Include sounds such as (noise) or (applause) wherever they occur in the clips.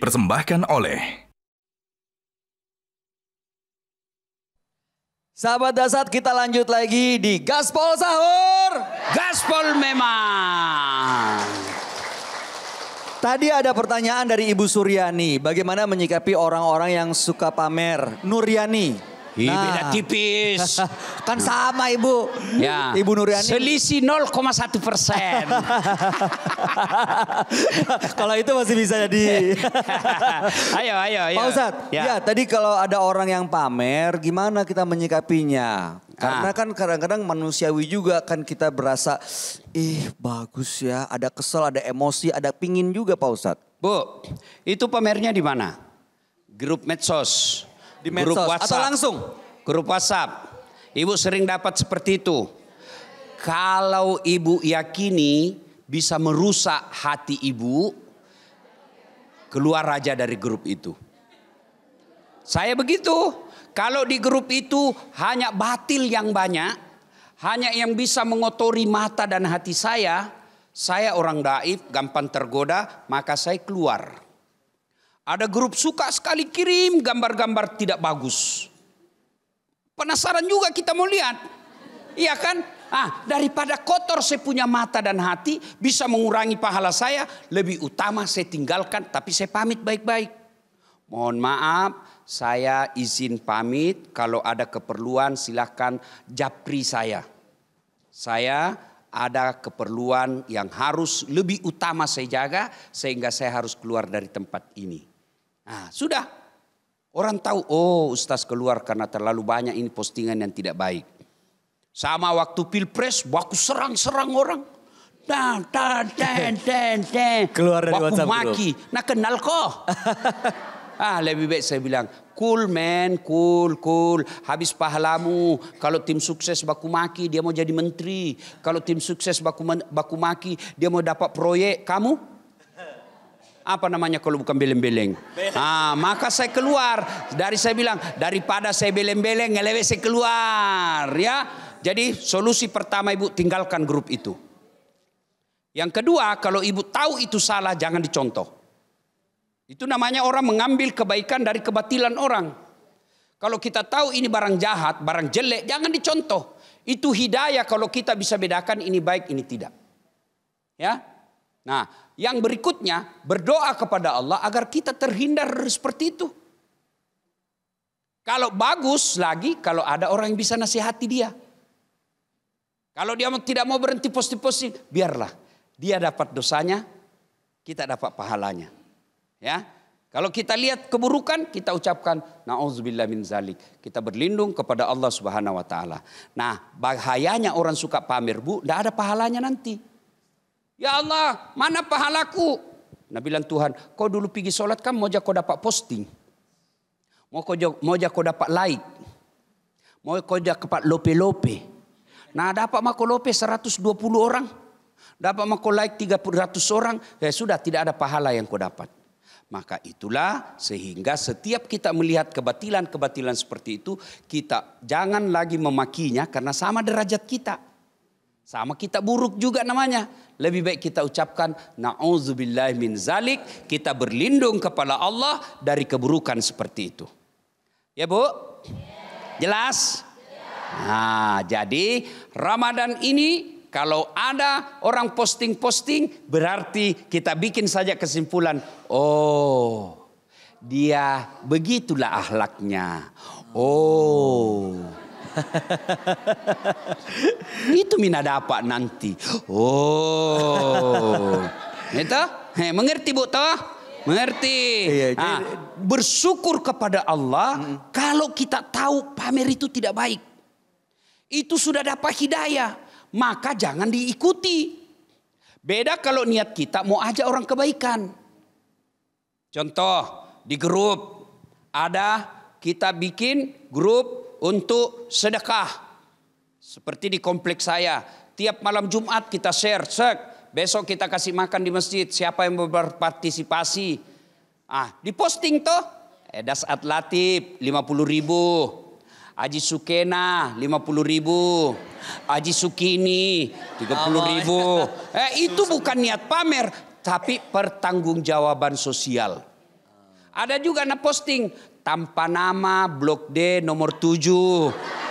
dipersembahkan oleh Sahabat dasar kita lanjut lagi di Gaspol Sahur. Gaspol memang. Tadi ada pertanyaan dari Ibu Suryani, bagaimana menyikapi orang-orang yang suka pamer? Nuryani, Ih, nah, beda tipis. (laughs) Kan sama Ibu. Ya. Ibu Nuriani. Selisih 0,1 persen. (laughs) kalau itu masih bisa jadi. (laughs) ayo, ayo, ayo. Pak Ustadz, ya. ya tadi kalau ada orang yang pamer, gimana kita menyikapinya? Ah. Karena kan kadang-kadang manusiawi juga kan kita berasa, ih bagus ya, ada kesel, ada emosi, ada pingin juga Pak Ustadz. Bu, itu pamernya di mana? Grup medsos di medsos. grup WhatsApp. Atau langsung? Grup WhatsApp. Ibu sering dapat seperti itu. Kalau ibu yakini bisa merusak hati ibu, keluar raja dari grup itu. Saya begitu. Kalau di grup itu hanya batil yang banyak, hanya yang bisa mengotori mata dan hati saya, saya orang daif, gampang tergoda, maka saya keluar. Ada grup suka sekali kirim gambar-gambar tidak bagus. Penasaran juga kita mau lihat. Iya kan? Ah, daripada kotor saya punya mata dan hati bisa mengurangi pahala saya, lebih utama saya tinggalkan tapi saya pamit baik-baik. Mohon maaf, saya izin pamit kalau ada keperluan silahkan japri saya. Saya ada keperluan yang harus lebih utama saya jaga sehingga saya harus keluar dari tempat ini. Nah, sudah. Orang tahu, oh Ustaz keluar karena terlalu banyak ini postingan yang tidak baik. Sama waktu pilpres, waktu serang-serang orang. Dan, dan, dan, dan, dan. (laughs) Keluar dari baku WhatsApp maki. Bro. Nah kenal kok. (laughs) ah lebih baik saya bilang, cool man, cool, cool. Habis pahalamu. Kalau tim sukses baku maki, dia mau jadi menteri. Kalau tim sukses baku, baku maki, dia mau dapat proyek. Kamu? apa namanya kalau bukan beleng-beleng. Ah, maka saya keluar. Dari saya bilang, daripada saya beleng-beleng, lebih saya keluar. Ya, jadi solusi pertama ibu tinggalkan grup itu. Yang kedua, kalau ibu tahu itu salah, jangan dicontoh. Itu namanya orang mengambil kebaikan dari kebatilan orang. Kalau kita tahu ini barang jahat, barang jelek, jangan dicontoh. Itu hidayah kalau kita bisa bedakan ini baik, ini tidak. Ya, Nah, yang berikutnya berdoa kepada Allah agar kita terhindar seperti itu. Kalau bagus lagi kalau ada orang yang bisa nasihati dia. Kalau dia tidak mau berhenti posting-posting, biarlah. Dia dapat dosanya, kita dapat pahalanya. Ya. Kalau kita lihat keburukan, kita ucapkan na'udzubillah min zalik. Kita berlindung kepada Allah Subhanahu wa taala. Nah, bahayanya orang suka pamer, Bu, tidak ada pahalanya nanti. Ya Allah, mana pahalaku? Nabi bilang Tuhan, kau dulu pergi sholat kan mau kau dapat posting. Mau kau, mau kau dapat like. Mau kau dapat lope-lope. Nah dapat mako lope 120 orang. Dapat mako like 300 orang. Ya sudah tidak ada pahala yang kau dapat. Maka itulah sehingga setiap kita melihat kebatilan-kebatilan seperti itu, kita jangan lagi memakinya karena sama derajat kita. Sama kita buruk juga namanya. Lebih baik kita ucapkan na'udzubillah min zalik. Kita berlindung kepada Allah dari keburukan seperti itu. Ya Bu? Jelas? Nah jadi Ramadan ini kalau ada orang posting-posting berarti kita bikin saja kesimpulan. Oh dia begitulah ahlaknya. Oh (laughs) Itu mina dapat nanti. Oh. Itu? He, mengerti Bu toh? Mengerti? Iya, ah. bersyukur kepada Allah mm. kalau kita tahu pamer itu tidak baik. Itu sudah dapat hidayah, maka jangan diikuti. Beda kalau niat kita mau ajak orang kebaikan. Contoh di grup ada kita bikin grup untuk sedekah. Seperti di kompleks saya, tiap malam Jumat kita share, cek. Besok kita kasih makan di masjid, siapa yang berpartisipasi. Ah, diposting toh. Edas Atlatif 50 ribu. Aji Sukena 50 ribu. Aji Sukini 30 ribu. Eh, itu bukan niat pamer, tapi pertanggungjawaban sosial. Ada juga anak posting tanpa nama, blok D nomor 7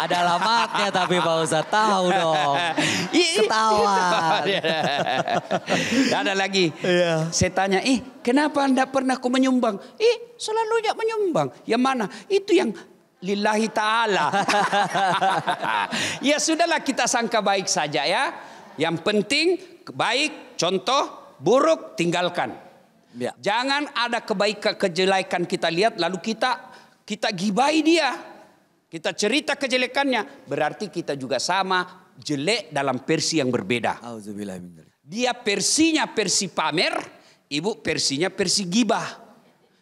ada alamatnya tapi Pak Ustaz tahu (laughs) dong. Ketawa. (laughs) ada lagi. Iya. Saya tanya, ih eh, kenapa anda pernah ku menyumbang? Ih selalu tidak menyumbang. Yang mana? Itu yang lillahi ta'ala. (laughs) ya sudahlah kita sangka baik saja ya. Yang penting baik, contoh, buruk tinggalkan. Ya. Jangan ada kebaikan kejelekan kita lihat lalu kita kita gibai dia. Kita cerita kejelekannya, berarti kita juga sama jelek dalam versi yang berbeda. Dia versinya versi pamer, ibu versinya versi gibah.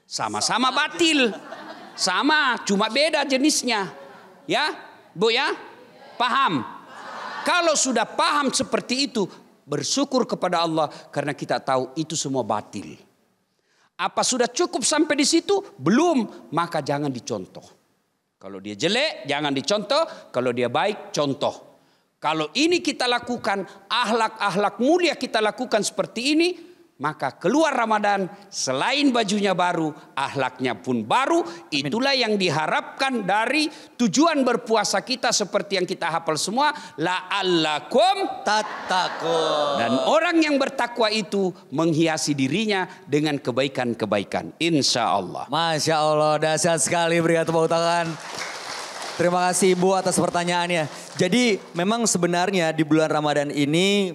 Sama-sama batil. Sama, cuma beda jenisnya. Ya, Bu ya? Paham? Kalau sudah paham seperti itu, bersyukur kepada Allah karena kita tahu itu semua batil. Apa sudah cukup sampai di situ? Belum, maka jangan dicontoh. Kalau dia jelek, jangan dicontoh. Kalau dia baik, contoh. Kalau ini kita lakukan, ahlak-ahlak mulia kita lakukan seperti ini, maka keluar Ramadan, selain bajunya baru, ahlaknya pun baru. Itulah yang diharapkan dari tujuan berpuasa kita seperti yang kita hafal semua. La allakum tatakum. Dan orang yang bertakwa itu menghiasi dirinya dengan kebaikan-kebaikan. Insya Allah. Masya Allah, dasar sekali beri tepuk tangan. Terima kasih Ibu atas pertanyaannya. Jadi memang sebenarnya di bulan Ramadan ini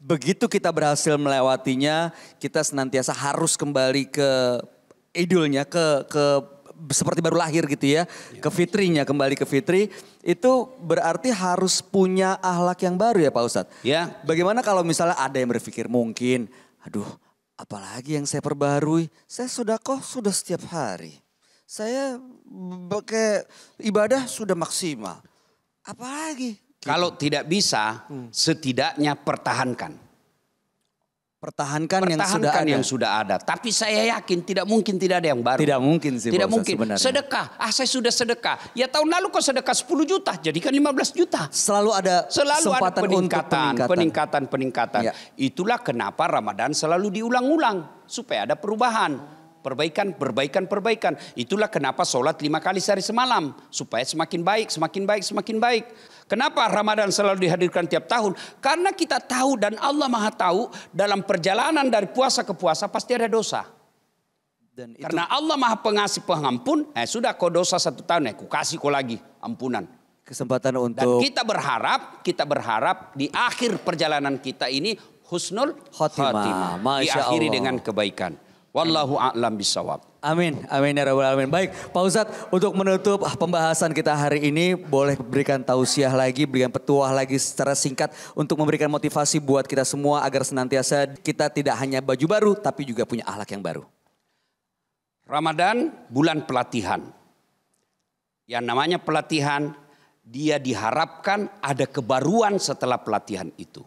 begitu kita berhasil melewatinya, kita senantiasa harus kembali ke idulnya, ke ke seperti baru lahir gitu ya, ya. ke fitrinya kembali ke fitri itu berarti harus punya ahlak yang baru ya Pak Ustadz. Ya. Bagaimana kalau misalnya ada yang berpikir mungkin, aduh, apalagi yang saya perbarui, saya sudah kok sudah setiap hari, saya pakai ibadah sudah maksimal, apalagi Gitu. Kalau tidak bisa, hmm. setidaknya pertahankan. Pertahankan, pertahankan yang sudah ada. sudah ada. Tapi saya yakin tidak mungkin tidak ada yang baru. Tidak mungkin sih. Tidak mungkin. Sebenarnya. Sedekah. Ah saya sudah sedekah. Ya tahun lalu kok sedekah 10 juta, jadikan 15 juta. Selalu ada selalu ada peningkatan, peningkatan, peningkatan, peningkatan. Ya. Itulah kenapa Ramadan selalu diulang-ulang supaya ada perubahan perbaikan, perbaikan, perbaikan. Itulah kenapa sholat lima kali sehari semalam. Supaya semakin baik, semakin baik, semakin baik. Kenapa Ramadan selalu dihadirkan tiap tahun? Karena kita tahu dan Allah maha tahu dalam perjalanan dari puasa ke puasa pasti ada dosa. Dan itu... Karena Allah maha pengasih pengampun, eh sudah kau dosa satu tahun, eh ku kasih kau lagi ampunan kesempatan untuk dan kita berharap kita berharap di akhir perjalanan kita ini husnul khotimah, diakhiri Allah. dengan kebaikan Wallahu a'lam bisawab. Amin, amin ya rabbal alamin. Baik, Pak Ustadz untuk menutup pembahasan kita hari ini boleh berikan tausiah lagi, berikan petuah lagi secara singkat untuk memberikan motivasi buat kita semua agar senantiasa kita tidak hanya baju baru tapi juga punya ahlak yang baru. Ramadan bulan pelatihan. Yang namanya pelatihan dia diharapkan ada kebaruan setelah pelatihan itu.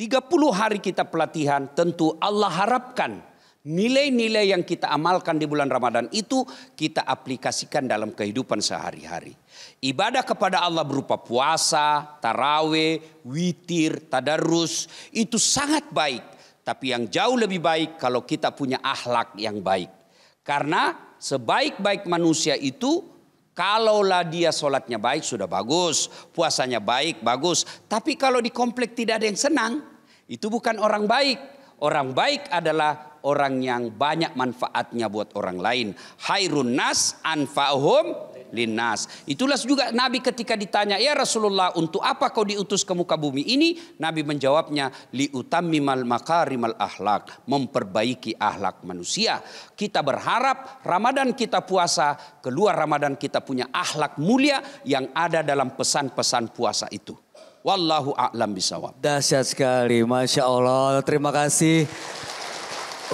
30 hari kita pelatihan tentu Allah harapkan Nilai-nilai yang kita amalkan di bulan Ramadan itu kita aplikasikan dalam kehidupan sehari-hari. Ibadah kepada Allah berupa puasa, taraweh, witir, tadarus itu sangat baik. Tapi yang jauh lebih baik kalau kita punya akhlak yang baik. Karena sebaik-baik manusia itu Kalaulah dia sholatnya baik sudah bagus, puasanya baik bagus. Tapi kalau di komplek tidak ada yang senang, itu bukan orang baik. Orang baik adalah orang yang banyak manfaatnya buat orang lain. Hayrun nas anfa'uhum linnas. Itulah juga Nabi ketika ditanya, "Ya Rasulullah, untuk apa kau diutus ke muka bumi ini?" Nabi menjawabnya, utammimal makarimal ahlak memperbaiki ahlak manusia. Kita berharap Ramadan kita puasa, keluar Ramadan kita punya akhlak mulia yang ada dalam pesan-pesan puasa itu. Wallahu a'lam bisawab. Dahsyat sekali, masya Allah. Terima kasih.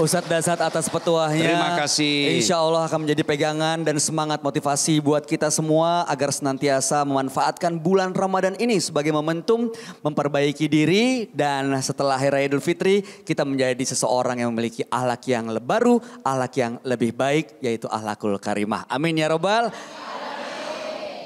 Ustadz Dasat atas petuahnya. Terima kasih. Insya Allah akan menjadi pegangan dan semangat motivasi buat kita semua agar senantiasa memanfaatkan bulan Ramadan ini sebagai momentum memperbaiki diri dan setelah Hari Raya Idul Fitri kita menjadi seseorang yang memiliki ahlak yang baru, ahlak yang lebih baik yaitu ahlakul karimah. Amin ya robbal.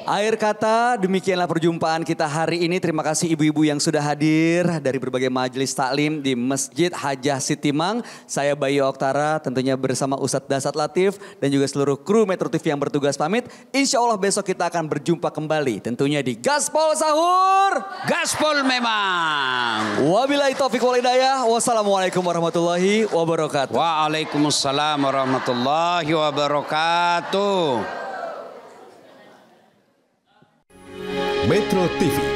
Air kata, demikianlah perjumpaan kita hari ini. Terima kasih ibu-ibu yang sudah hadir dari berbagai majelis taklim di Masjid Hajah Sitimang. Saya Bayu Oktara, tentunya bersama Ustadz Dasat Latif dan juga seluruh kru Metro TV yang bertugas pamit. Insya Allah besok kita akan berjumpa kembali. Tentunya di Gaspol Sahur. Gaspol memang. Wabillahi taufiq walidayah. Wassalamualaikum warahmatullahi wabarakatuh. Waalaikumsalam warahmatullahi wabarakatuh. Metro TV.